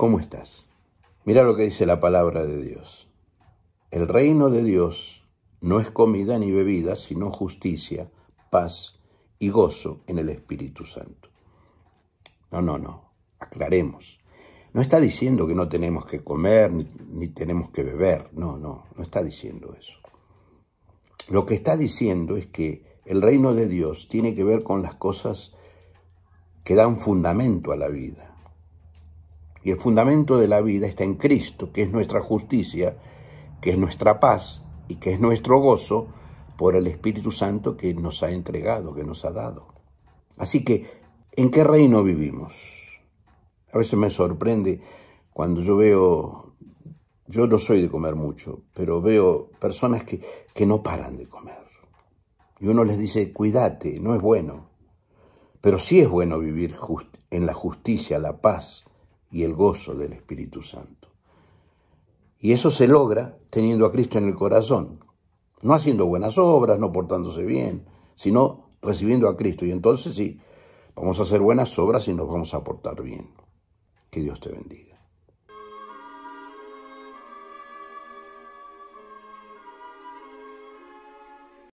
¿Cómo estás? Mira lo que dice la palabra de Dios. El reino de Dios no es comida ni bebida, sino justicia, paz y gozo en el Espíritu Santo. No, no, no, aclaremos. No está diciendo que no tenemos que comer ni, tenemos que beber, no, no, no está diciendo eso. Lo que está diciendo es que el reino de Dios tiene que ver con las cosas que dan fundamento a la vida el fundamento de la vida está en Cristo, que es nuestra justicia, que es nuestra paz y que es nuestro gozo por el Espíritu Santo que nos ha entregado, que nos ha dado. Así que, ¿en qué reino vivimos? A veces me sorprende cuando yo veo, yo no soy de comer mucho, pero veo personas que, no paran de comer. Y uno les dice, cuídate, no es bueno. Pero sí es bueno vivir en la justicia, la paz y el gozo del Espíritu Santo. Y eso se logra teniendo a Cristo en el corazón, no haciendo buenas obras, no portándose bien, sino recibiendo a Cristo. Y entonces sí, vamos a hacer buenas obras y nos vamos a portar bien. Que Dios te bendiga.